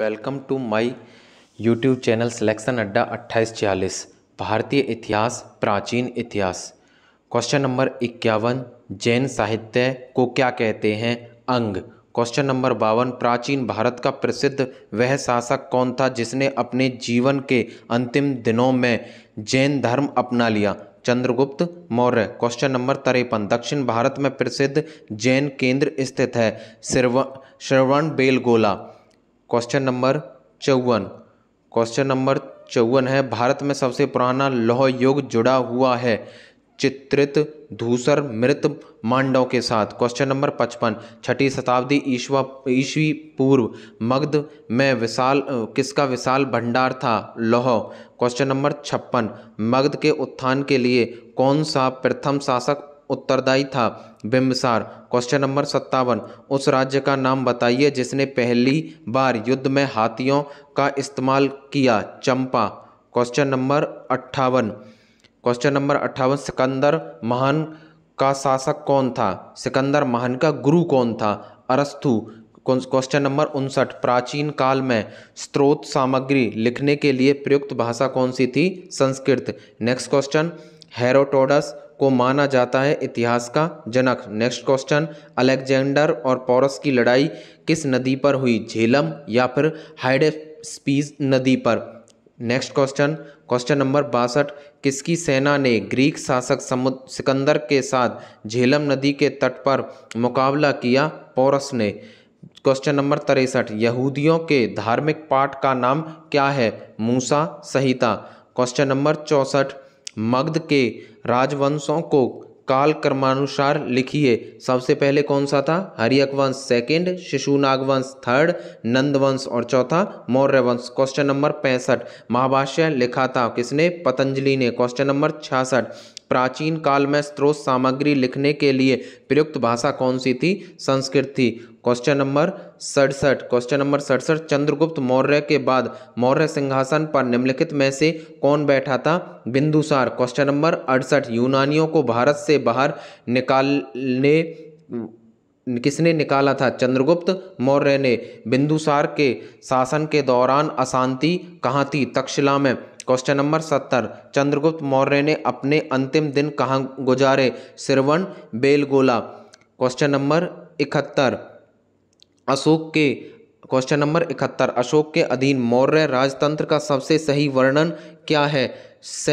welcome to my YouTube channel selection Adda अट्ठाईस छियालीस भारतीय इतिहास प्राचीन इतिहास क्वेश्चन नंबर इक्यावन जैन साहित्य को क्या कहते हैं अंग क्वेश्चन नंबर बावन प्राचीन भारत का प्रसिद्ध वह शासक कौन था जिसने अपने जीवन के अंतिम दिनों में जैन धर्म अपना लिया चंद्रगुप्त मौर्य क्वेश्चन नंबर तिरपन दक्षिण भारत में प्रसिद्ध जैन केंद्र स्थित है Shravan Shravanabelagola question number चौवन क्वेश्चन नंबर चौवन है भारत में सबसे पुराना लौह युग जुड़ा हुआ है चित्रित धूसर मृत मांडव के साथ क्वेश्चन नंबर पचपन छठी शताब्दी ईश्वा ईस्वी पूर्व मगध में विशाल किसका विशाल भंडार था लौह क्वेश्चन नंबर छप्पन मगध के उत्थान के लिए कौन सा प्रथम शासक उत्तरदायी था बिम्बसार क्वेश्चन नंबर सत्तावन उस राज्य का नाम बताइए जिसने पहली बार युद्ध में हाथियों का इस्तेमाल किया चंपा क्वेश्चन नंबर अट्ठावन क्वेश्चन नंबर अट्ठावन सिकंदर महान का शासक कौन था सिकंदर महान का गुरु कौन था अरस्तु क्वेश्चन नंबर उनसठ प्राचीन काल में स्रोत सामग्री लिखने के लिए प्रयुक्त भाषा कौन सी थी संस्कृत नेक्स्ट क्वेश्चन हेरोटोडस को माना जाता है इतिहास का जनक नेक्स्ट क्वेश्चन अलेक्जेंडर और पौरस की लड़ाई किस नदी पर हुई झेलम या फिर हाइडेस्पीज नदी पर नेक्स्ट क्वेश्चन क्वेश्चन नंबर बासठ किसकी सेना ने ग्रीक शासक समुद्र सिकंदर के साथ झेलम नदी के तट पर मुकाबला किया पौरस ने क्वेश्चन नंबर तिरसठ यहूदियों के धार्मिक पाठ का नाम क्या है मूसा संहिता क्वेश्चन नंबर चौंसठ मगध के राजवंशों को काल क्रमानुसार लिखिए सबसे पहले कौन सा था हरियक वंश सेकेंड शिशुनाग वंश थर्ड नंद वंश और चौथा मौर्य वंश क्वेश्चन नंबर पैंसठ महाभाष्य लिखा था किसने पतंजलि ने क्वेश्चन नंबर छियासठ प्राचीन काल में स्रोत सामग्री लिखने के लिए प्रयुक्त भाषा कौन सी थी संस्कृत थी क्वेश्चन नंबर सड़सठ क्वेश्चन नंबर सड़सठ चंद्रगुप्त मौर्य के बाद मौर्य सिंहासन पर निम्नलिखित में से कौन बैठा था बिंदुसार क्वेश्चन नंबर अड़सठ यूनानियों को भारत से बाहर निकालने किसने निकाला था चंद्रगुप्त मौर्य ने बिंदुसार के शासन के दौरान अशांति कहाँ थी तक्षशिला में क्वेश्चन नंबर सत्तर चंद्रगुप्त मौर्य ने अपने अंतिम दिन कहाँ गुजारे सिरवन बेलगोला क्वेश्चन नंबर इकहत्तर अशोक के क्वेश्चन नंबर इकहत्तर अशोक के अधीन मौर्य राजतंत्र का सबसे सही वर्णन क्या है स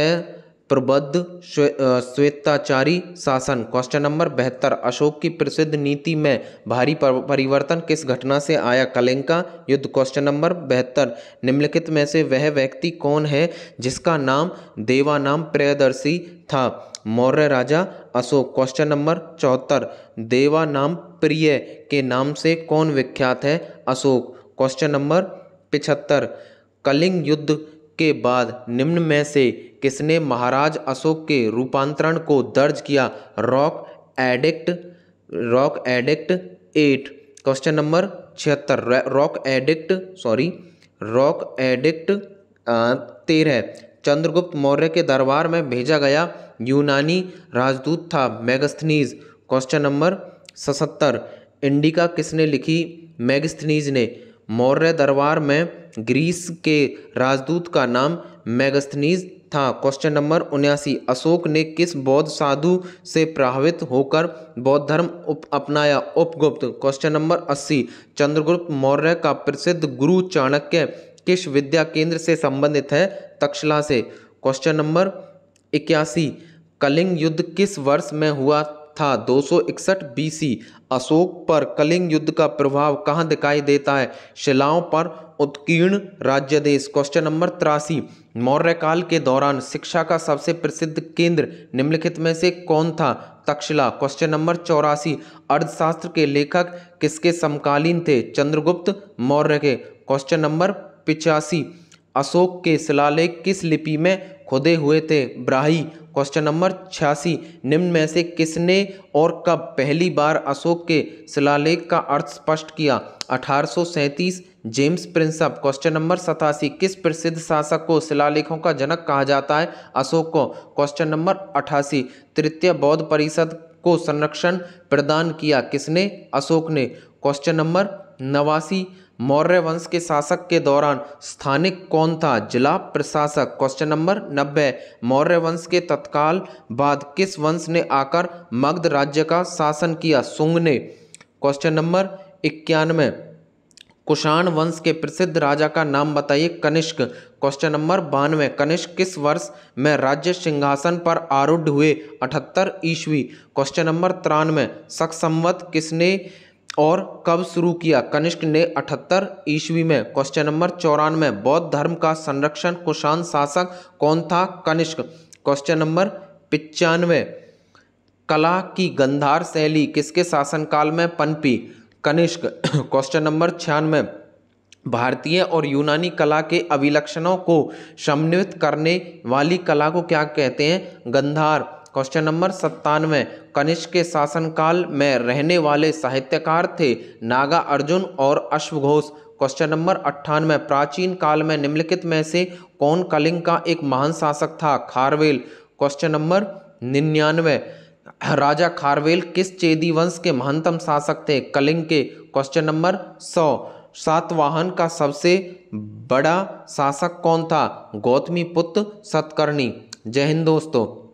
प्रबुद्ध श्वेताचारी शासन क्वेश्चन नंबर बहत्तर अशोक की प्रसिद्ध नीति में भारी परिवर्तन किस घटना से आया कलिंका युद्ध क्वेश्चन नंबर बहत्तर निम्नलिखित में से वह व्यक्ति कौन है जिसका नाम देवानाम प्रियदर्शी था मौर्य राजा अशोक क्वेश्चन नंबर चौहत्तर देवानाम प्रिय के नाम से कौन विख्यात है अशोक क्वेश्चन नंबर पिछहत्तर कलिंग युद्ध के बाद निम्न में से किसने महाराज अशोक के रूपांतरण को दर्ज किया rock edict rock edict eight question number छिहत्तर rock edict sorry rock edict तेरह चंद्रगुप्त मौर्य के दरबार में भेजा गया यूनानी राजदूत था मैगस्थनीज क्वेश्चन नंबर सतहत्तर इंडिका किसने लिखी मैगस्थनीज ने मौर्य दरबार में ग्रीस के राजदूत का नाम मैगस्थनीज था क्वेश्चन नंबर उन्यासी अशोक ने किस बौद्ध साधु से प्रभावित होकर बौद्ध धर्म उप अपनाया उपगुप्त क्वेश्चन नंबर अस्सी चंद्रगुप्त मौर्य का प्रसिद्ध गुरु चाणक्य किस विद्या केंद्र से संबंधित है तक्षला से क्वेश्चन नंबर इक्यासी कलिंग युद्ध किस वर्ष में हुआ था 261 सौ बीसी अशोक पर कलिंग युद्ध का प्रभाव कहाँ दिखाई देता है शिलाओं पर उत्कीर्ण राज्य देश क्वेश्चन नंबर तिरासी मौर्य काल के दौरान शिक्षा का सबसे प्रसिद्ध केंद्र निम्नलिखित में से कौन था तक्षशिला क्वेश्चन नंबर चौरासी अर्थशास्त्र के लेखक किसके समकालीन थे चंद्रगुप्त मौर्य के क्वेश्चन नंबर पिचासी अशोक के शिलालेख किस लिपि में खोदे हुए थे ब्राही क्वेश्चन नंबर छियासी निम्न में से किसने और कब पहली बार अशोक के शिलालेख का अर्थ स्पष्ट किया अठारह जेम्स प्रिंसअप क्वेश्चन नंबर सतासी किस प्रसिद्ध शासक को शिलालेखों का जनक कहा जाता है अशोक को क्वेश्चन नंबर अठासी तृतीय बौद्ध परिषद को संरक्षण प्रदान किया किसने अशोक ने क्वेश्चन नंबर नवासी मौर्य वंश के शासक के दौरान स्थानिक कौन था जिला प्रशासक क्वेश्चन नंबर नब्बे मौर्य वंश के तत्काल बाद किस वंश ने आकर मगध राज्य का शासन किया सुंग ने क्वेश्चन नंबर इक्यानवे कुषाण वंश के प्रसिद्ध राजा का नाम बताइए कनिष्क क्वेश्चन नंबर बानवे कनिष्क किस वर्ष में राज्य सिंहासन पर आरूढ़ हुए अठहत्तर ईस्वी क्वेश्चन नंबर तिरानवे सक संवत किसने और कब शुरू किया कनिष्क ने अठहत्तर ईस्वी में क्वेश्चन नंबर चौरानवे बौद्ध धर्म का संरक्षण कुशान शासक कौन था कनिष्क क्वेश्चन नंबर पिचानवे कला की गंधार शैली किसके शासनकाल में पनपी कनिष्क क्वेश्चन नंबर छियानवे भारतीय और यूनानी कला के अभिलक्षणों को समन्वित करने वाली कला को क्या कहते हैं गंधार क्वेश्चन नंबर सत्तानवे कनिष्क के शासनकाल में रहने वाले साहित्यकार थे नागा अर्जुन और अश्वघोष क्वेश्चन नंबर अट्ठानवे प्राचीन काल में निम्नलिखित में से कौन कलिंग का एक महान शासक था खारवेल क्वेश्चन नंबर निन्यानवे राजा खारवेल किस चेदी वंश के महानतम शासक थे कलिंग के क्वेश्चन नंबर सौ सातवाहन का सबसे बड़ा शासक कौन था गौतमी पुत्र सतकर्णी जय हिंद दोस्तों